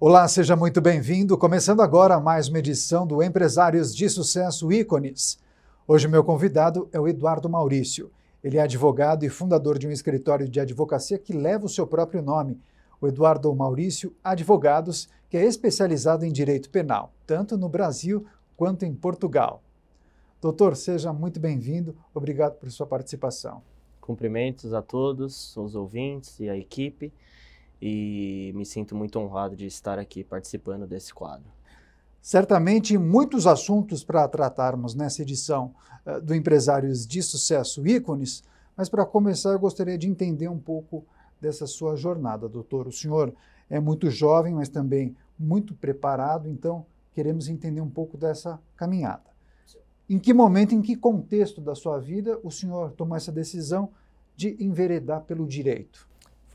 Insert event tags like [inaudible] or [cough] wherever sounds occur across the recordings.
Olá, seja muito bem-vindo. Começando agora mais uma edição do Empresários de Sucesso Ícones. Hoje meu convidado é o Eduardo Maurício. Ele é advogado e fundador de um escritório de advocacia que leva o seu próprio nome, o Eduardo Maurício Advogados, que é especializado em direito penal, tanto no Brasil quanto em Portugal. Doutor, seja muito bem-vindo. Obrigado por sua participação. Cumprimentos a todos, os ouvintes e a equipe e me sinto muito honrado de estar aqui participando desse quadro. Certamente muitos assuntos para tratarmos nessa edição uh, do Empresários de Sucesso Ícones, mas para começar eu gostaria de entender um pouco dessa sua jornada, doutor. O senhor é muito jovem, mas também muito preparado, então queremos entender um pouco dessa caminhada. Em que momento, em que contexto da sua vida o senhor tomou essa decisão de enveredar pelo direito?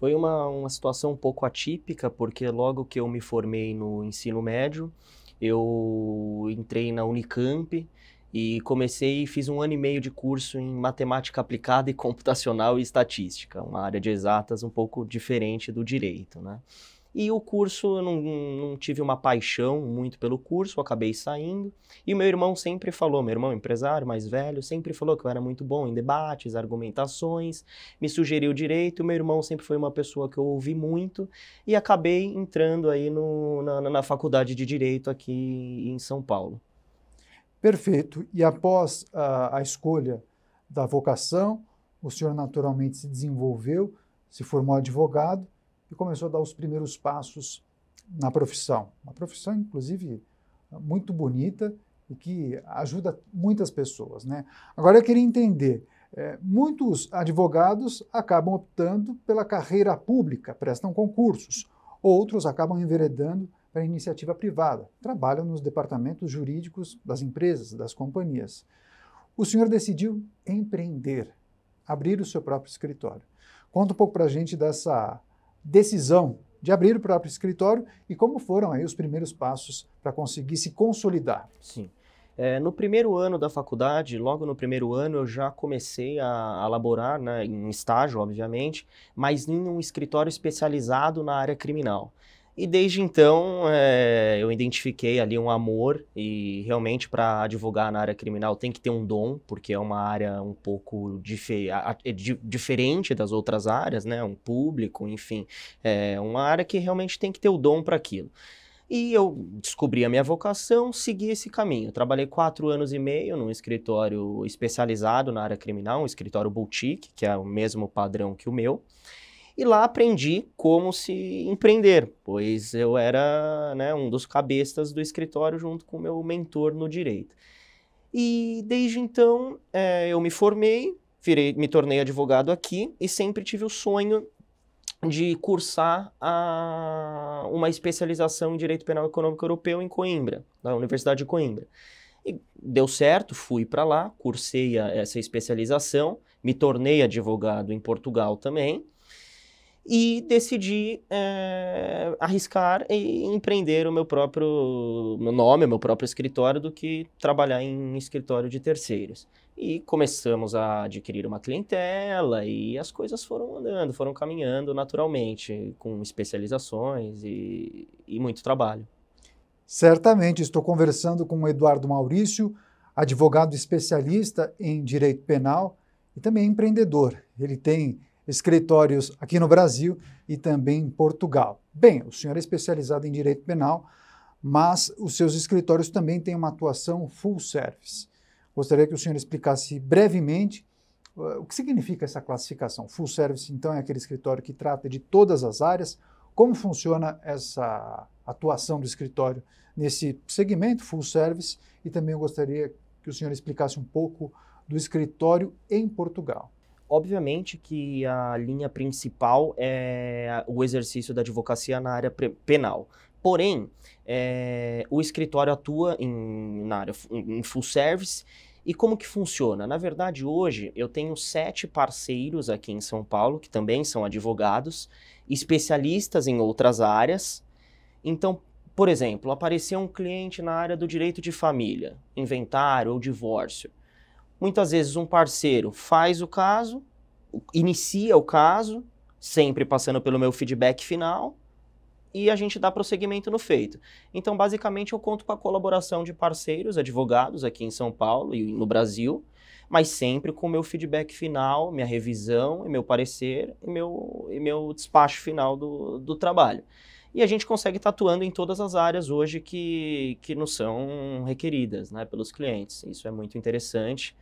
Foi uma, uma situação um pouco atípica, porque logo que eu me formei no ensino médio, eu entrei na Unicamp e comecei, fiz um ano e meio de curso em matemática aplicada e [laughs] computacional e estatística, uma área de exatas um pouco diferente do direito, né? E o curso, eu não, não tive uma paixão muito pelo curso, acabei saindo. E meu irmão sempre falou, meu irmão empresário, mais velho, sempre falou que eu era muito bom em debates, argumentações, me sugeriu direito. Meu irmão sempre foi uma pessoa que eu ouvi muito e acabei entrando aí no, na, na faculdade de Direito aqui em São Paulo. Perfeito. E após a, a escolha da vocação, o senhor naturalmente se desenvolveu, se formou advogado e começou a dar os primeiros passos na profissão. Uma profissão, inclusive, muito bonita e que ajuda muitas pessoas. Né? Agora eu queria entender. É, muitos advogados acabam optando pela carreira pública, prestam concursos. Outros acabam enveredando para a iniciativa privada, trabalham nos departamentos jurídicos das empresas, das companhias. O senhor decidiu empreender, abrir o seu próprio escritório. Conta um pouco para a gente dessa decisão de abrir o próprio escritório e como foram aí os primeiros passos para conseguir se consolidar. Sim. É, no primeiro ano da faculdade, logo no primeiro ano, eu já comecei a, a laborar né, em estágio, obviamente, mas em um escritório especializado na área criminal. E desde então é, eu identifiquei ali um amor e realmente para advogar na área criminal tem que ter um dom, porque é uma área um pouco a, a, é di diferente das outras áreas, né? Um público, enfim, é uma área que realmente tem que ter o dom para aquilo. E eu descobri a minha vocação, segui esse caminho. Trabalhei quatro anos e meio num escritório especializado na área criminal, um escritório boutique, que é o mesmo padrão que o meu. E lá aprendi como se empreender, pois eu era né, um dos cabeças do escritório junto com o meu mentor no direito. E desde então é, eu me formei, virei, me tornei advogado aqui e sempre tive o sonho de cursar a, uma especialização em Direito Penal Econômico Europeu em Coimbra, na Universidade de Coimbra. E deu certo, fui para lá, cursei a, essa especialização, me tornei advogado em Portugal também e decidi é, arriscar e empreender o meu próprio meu nome, meu próprio escritório, do que trabalhar em escritório de terceiros. E começamos a adquirir uma clientela e as coisas foram andando, foram caminhando naturalmente, com especializações e, e muito trabalho. Certamente, estou conversando com o Eduardo Maurício, advogado especialista em direito penal e também empreendedor. Ele tem escritórios aqui no Brasil e também em Portugal. Bem, o senhor é especializado em direito penal, mas os seus escritórios também têm uma atuação full service. Gostaria que o senhor explicasse brevemente eh, o que significa essa classificação. Full service, então, é aquele escritório que trata de todas as áreas. Como funciona essa atuação do escritório nesse segmento, full service? E também eu gostaria que o senhor explicasse um pouco do escritório em Portugal. Obviamente que a linha principal é o exercício da advocacia na área penal. Porém, é, o escritório atua em, na área em full service. E como que funciona? Na verdade, hoje eu tenho sete parceiros aqui em São Paulo, que também são advogados, especialistas em outras áreas. Então, por exemplo, apareceu um cliente na área do direito de família, inventário ou divórcio. Muitas vezes um parceiro faz o caso, inicia o caso, sempre passando pelo meu feedback final, e a gente dá prosseguimento no feito. Então, basicamente, eu conto com a colaboração de parceiros, advogados aqui em São Paulo e no Brasil, mas sempre com o meu feedback final, minha revisão, meu parecer e meu, e meu despacho final do, do trabalho. E a gente consegue estar atuando em todas as áreas hoje que, que nos são requeridas né, pelos clientes. Isso é muito interessante.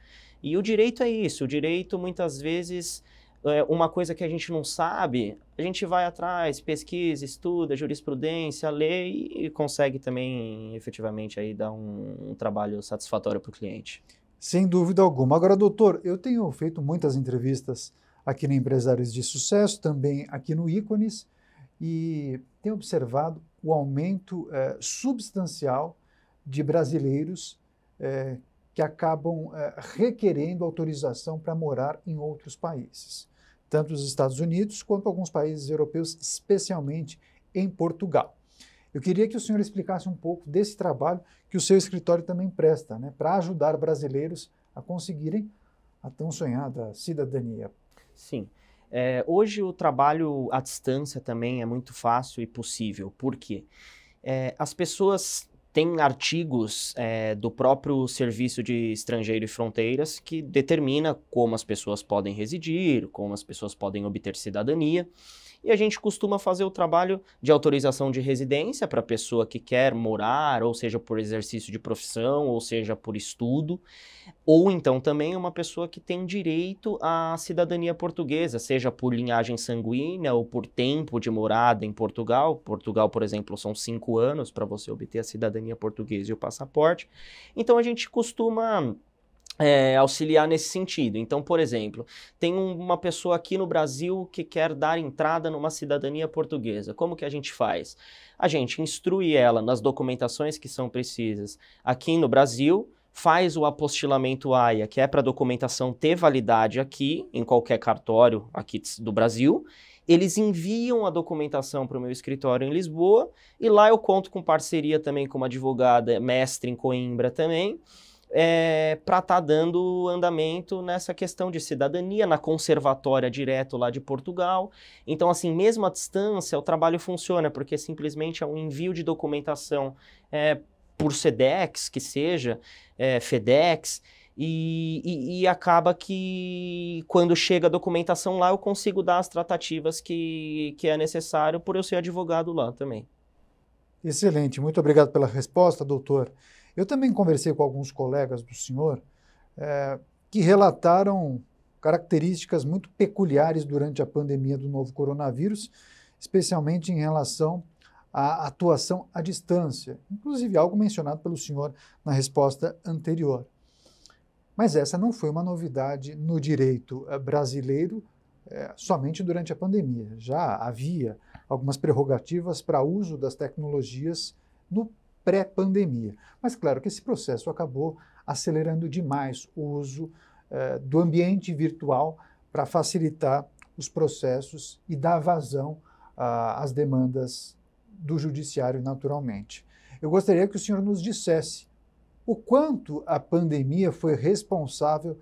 E o direito é isso. O direito, muitas vezes, é uma coisa que a gente não sabe, a gente vai atrás, pesquisa, estuda, jurisprudência, lei e consegue também, efetivamente, aí dar um, um trabalho satisfatório para o cliente. Sem dúvida alguma. Agora, doutor, eu tenho feito muitas entrevistas aqui no Empresários de Sucesso, também aqui no Ícones, e tem observado o aumento é, substancial de brasileiros é, que acabam é, requerendo autorização para morar em outros países, tanto os Estados Unidos quanto alguns países europeus, especialmente em Portugal. Eu queria que o senhor explicasse um pouco desse trabalho que o seu escritório também presta, né, para ajudar brasileiros a conseguirem a tão sonhada cidadania. Sim. É, hoje o trabalho à distância também é muito fácil e possível. Por quê? É, as pessoas têm artigos é, do próprio Serviço de Estrangeiro e Fronteiras que determina como as pessoas podem residir, como as pessoas podem obter cidadania. E a gente costuma fazer o trabalho de autorização de residência para a pessoa que quer morar, ou seja, por exercício de profissão, ou seja, por estudo, ou então também uma pessoa que tem direito à cidadania portuguesa, seja por linhagem sanguínea ou por tempo de morada em Portugal. Portugal, por exemplo, são cinco anos para você obter a cidadania portuguesa e o passaporte. Então a gente costuma é, auxiliar nesse sentido. Então, por exemplo, tem um, uma pessoa aqui no Brasil que quer dar entrada numa cidadania portuguesa. Como que a gente faz? A gente instrui ela nas documentações que são precisas aqui no Brasil, faz o apostilamento AIA, que é para a documentação ter validade aqui, em qualquer cartório aqui do Brasil. Eles enviam a documentação para o meu escritório em Lisboa e lá eu conto com parceria também com uma advogada mestre em Coimbra também é, para estar tá dando andamento nessa questão de cidadania, na conservatória direto lá de Portugal. Então, assim, mesmo à distância, o trabalho funciona, porque simplesmente é um envio de documentação é, por SEDEX, que seja, é, FEDEX, e, e, e, acaba que quando chega a documentação lá, eu consigo dar as tratativas que, que é necessário por eu ser advogado lá também. Excelente, muito obrigado pela resposta, doutor. Eu também conversei com alguns colegas do senhor é, que relataram características muito peculiares durante a pandemia do novo coronavírus, especialmente em relação à atuação à distância, inclusive algo mencionado pelo senhor na resposta anterior. Mas essa não foi uma novidade no direito é, brasileiro é, somente durante a pandemia. Já havia algumas prerrogativas para uso das tecnologias no pré-pandemia. Mas claro que esse processo acabou acelerando demais o uso eh, do ambiente virtual para facilitar os processos e dar vazão ah, às demandas do judiciário naturalmente. Eu gostaria que o senhor nos dissesse o quanto a pandemia foi responsável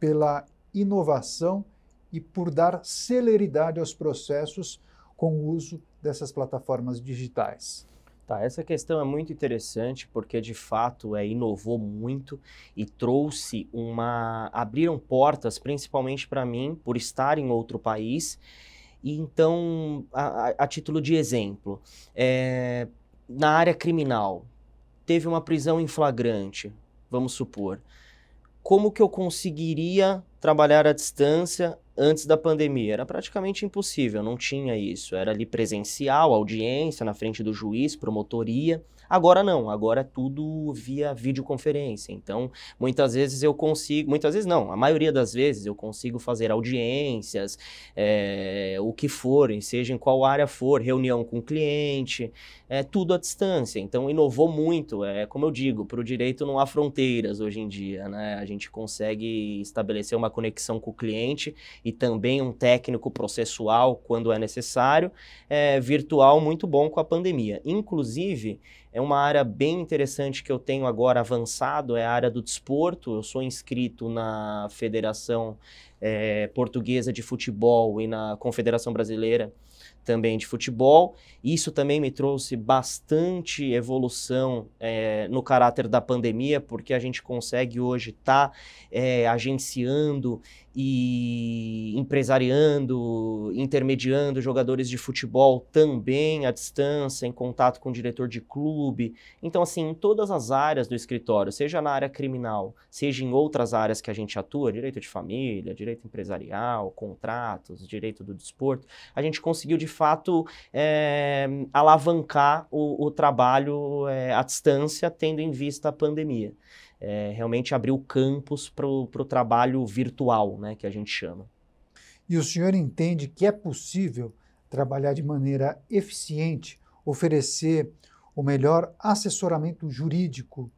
pela inovação e por dar celeridade aos processos com o uso dessas plataformas digitais. Tá, essa questão é muito interessante porque de fato é, inovou muito e trouxe uma. abriram portas, principalmente para mim, por estar em outro país. E então, a, a, a título de exemplo, é, na área criminal, teve uma prisão em flagrante, vamos supor. Como que eu conseguiria trabalhar à distância antes da pandemia. Era praticamente impossível, não tinha isso. Era ali presencial, audiência na frente do juiz, promotoria. Agora não, agora é tudo via videoconferência. Então, muitas vezes eu consigo, muitas vezes não, a maioria das vezes eu consigo fazer audiências, é, o que for, seja em qual área for, reunião com cliente, é tudo à distância. Então, inovou muito. É como eu digo, para o direito não há fronteiras hoje em dia, né? A gente consegue estabelecer uma conexão com o cliente e também um técnico processual quando é necessário. É virtual muito bom com a pandemia. Inclusive, é uma área bem interessante que eu tenho agora avançado, é a área do desporto. Eu sou inscrito na Federação é, Portuguesa de Futebol e na Confederação Brasileira também de Futebol. Isso também me trouxe bastante evolução é, no caráter da pandemia, porque a gente consegue hoje estar tá, é, agenciando e empresariando, intermediando jogadores de futebol também à distância, em contato com o diretor de clube. Então, assim, em todas as áreas do escritório, seja na área criminal, seja em outras áreas que a gente atua, direito de família, direito direito empresarial, contratos, direito do desporto, a gente conseguiu de fato é, alavancar o, o trabalho é, à distância, tendo em vista a pandemia. É, realmente abriu campos para o trabalho virtual, né, que a gente chama. E o senhor entende que é possível trabalhar de maneira eficiente, oferecer o melhor assessoramento jurídico,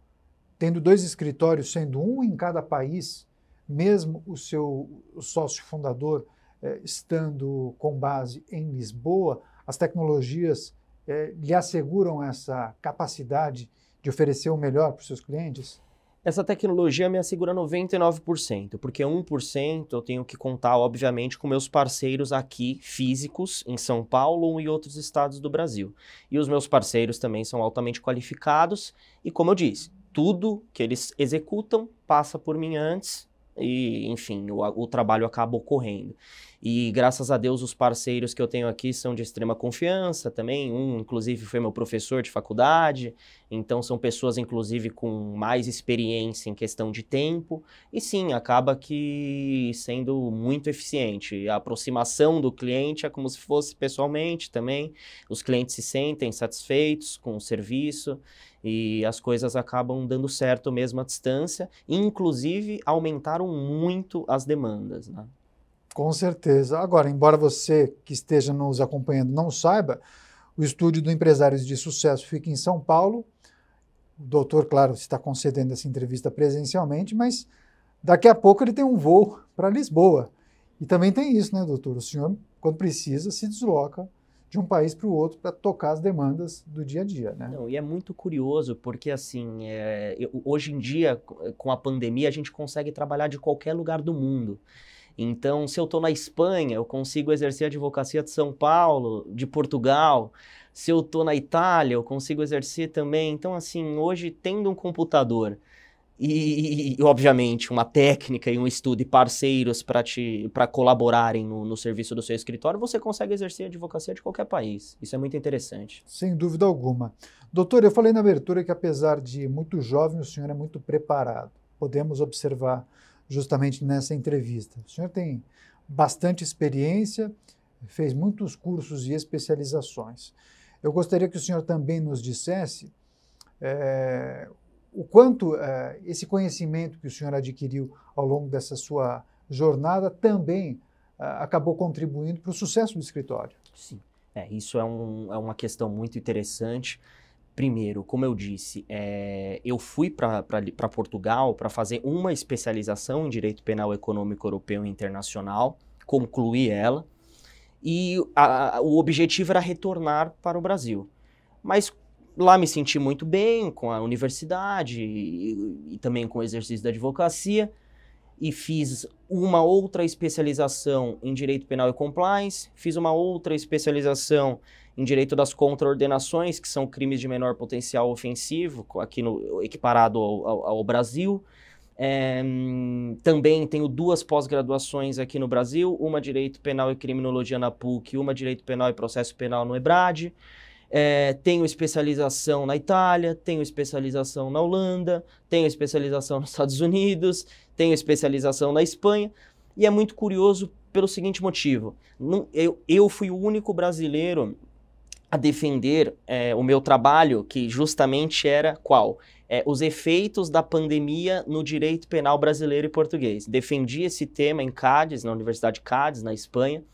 tendo dois escritórios, sendo um em cada país, mesmo o seu sócio fundador eh, estando com base em Lisboa, as tecnologias eh, lhe asseguram essa capacidade de oferecer o melhor para os seus clientes? Essa tecnologia me assegura 99%, porque 1% eu tenho que contar, obviamente, com meus parceiros aqui físicos em São Paulo e outros estados do Brasil. E os meus parceiros também são altamente qualificados e, como eu disse, tudo que eles executam passa por mim antes e, enfim, o, o trabalho acaba ocorrendo. E graças a Deus, os parceiros que eu tenho aqui são de extrema confiança também. Um, inclusive, foi meu professor de faculdade. Então, são pessoas, inclusive, com mais experiência em questão de tempo. E sim, acaba que sendo muito eficiente. A aproximação do cliente é como se fosse pessoalmente também. Os clientes se sentem satisfeitos com o serviço e as coisas acabam dando certo mesmo à distância. Inclusive, aumentaram muito as demandas. Né? Com certeza. Agora, embora você que esteja nos acompanhando não saiba, o estúdio do Empresários de Sucesso fica em São Paulo. O doutor, claro, está concedendo essa entrevista presencialmente, mas daqui a pouco ele tem um voo para Lisboa. E também tem isso, né, doutor? O senhor, quando precisa, se desloca de um país para o outro para tocar as demandas do dia a dia, né? Não, e é muito curioso porque assim, é, hoje em dia com a pandemia a gente consegue trabalhar de qualquer lugar do mundo. Então, se eu estou na Espanha, eu consigo exercer a advocacia de São Paulo, de Portugal. Se eu estou na Itália, eu consigo exercer também. Então, assim, hoje, tendo um computador e, e obviamente, uma técnica e um estudo e parceiros para colaborarem no, no serviço do seu escritório, você consegue exercer a advocacia de qualquer país. Isso é muito interessante. Sem dúvida alguma. Doutor, eu falei na abertura que, apesar de muito jovem, o senhor é muito preparado. Podemos observar justamente nessa entrevista. O senhor tem bastante experiência, fez muitos cursos e especializações. Eu gostaria que o senhor também nos dissesse é, o quanto é, esse conhecimento que o senhor adquiriu ao longo dessa sua jornada também é, acabou contribuindo para o sucesso do escritório. Sim, é, isso é, um, é uma questão muito interessante Primeiro, como eu disse, é, eu fui para Portugal para fazer uma especialização em direito penal econômico europeu e internacional, concluí ela, e a, a, o objetivo era retornar para o Brasil. Mas lá me senti muito bem com a universidade e, e também com o exercício da advocacia e fiz uma outra especialização em direito penal e compliance, fiz uma outra especialização em direito das contraordenações, que são crimes de menor potencial ofensivo, aqui no equiparado ao, ao, ao Brasil. É, também tenho duas pós-graduações aqui no Brasil, uma direito penal e criminologia na PUC, uma direito penal e processo penal no EBRAD. É, tenho especialização na Itália, tenho especialização na Holanda, tenho especialização [laughs] nos Estados Unidos, tenho especialização na Espanha. E é muito curioso pelo seguinte motivo: não, eu, eu fui o único brasileiro a defender é, o meu trabalho, que justamente era qual? É, os efeitos da pandemia no direito penal brasileiro e português. Defendi esse tema em Cádiz, na Universidade de Cádiz, na Espanha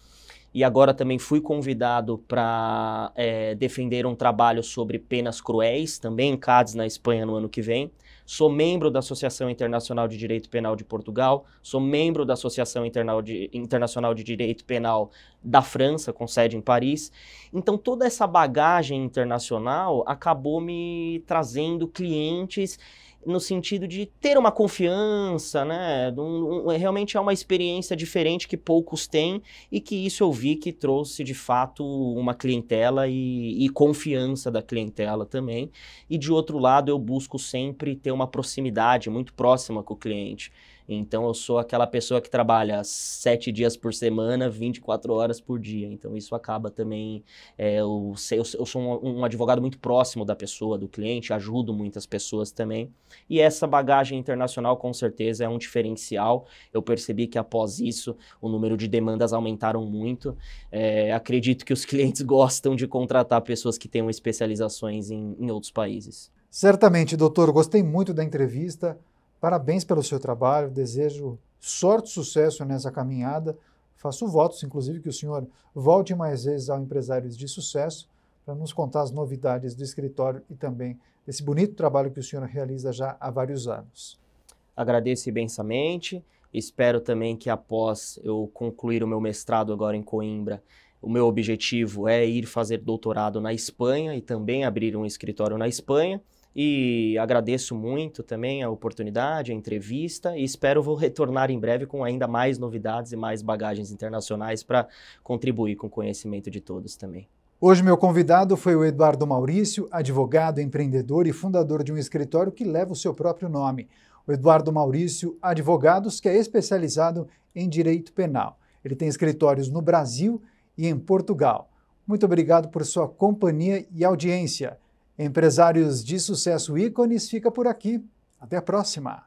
e agora também fui convidado para é, eh, defender um trabalho sobre penas cruéis, também em Cádiz, na Espanha, no ano que vem. Sou membro da Associação Internacional de Direito Penal de Portugal, sou membro da Associação de, Internacional de Direito Penal da França, com sede em Paris. Então, toda essa bagagem internacional acabou me trazendo clientes no sentido de ter uma confiança, né? Um, um, é, realmente é uma experiência diferente que poucos têm e que isso eu vi que trouxe de fato uma clientela e, e confiança da clientela também. E de outro lado, eu busco sempre ter uma proximidade muito próxima com o cliente. Então eu sou aquela pessoa que trabalha sete dias por semana, 24 horas por dia. Então isso acaba também. É, eu, eu, eu, sou um, um, advogado muito próximo da pessoa, do cliente, ajudo muitas pessoas também. E essa bagagem internacional com certeza é um diferencial. Eu percebi que após isso o número de demandas aumentaram muito. É, acredito que os [laughs] clientes gostam de contratar pessoas que tenham especializações em, em outros países. Certamente, doutor, gostei muito da entrevista. Parabéns pelo seu trabalho, desejo sorte e sucesso nessa caminhada. Faço votos, inclusive, que o senhor volte mais vezes ao Empresários de Sucesso para nos contar as novidades do escritório e também desse bonito trabalho que o senhor realiza já há vários anos. Agradeço imensamente. Espero também que após eu concluir o meu mestrado agora em Coimbra, o meu objetivo é ir fazer doutorado na Espanha e também abrir um escritório na Espanha. E agradeço muito também a oportunidade, a entrevista e espero vou retornar em breve com ainda mais novidades e mais bagagens internacionais para contribuir com o conhecimento de todos também. Hoje, meu convidado foi o Eduardo Maurício, advogado, empreendedor e fundador de um escritório que leva o seu próprio nome. O Eduardo Maurício Advogados, que é especializado em direito penal. Ele tem escritórios no Brasil e em Portugal. Muito obrigado por sua companhia e audiência. Empresários de Sucesso Ícones fica por aqui. Até a próxima!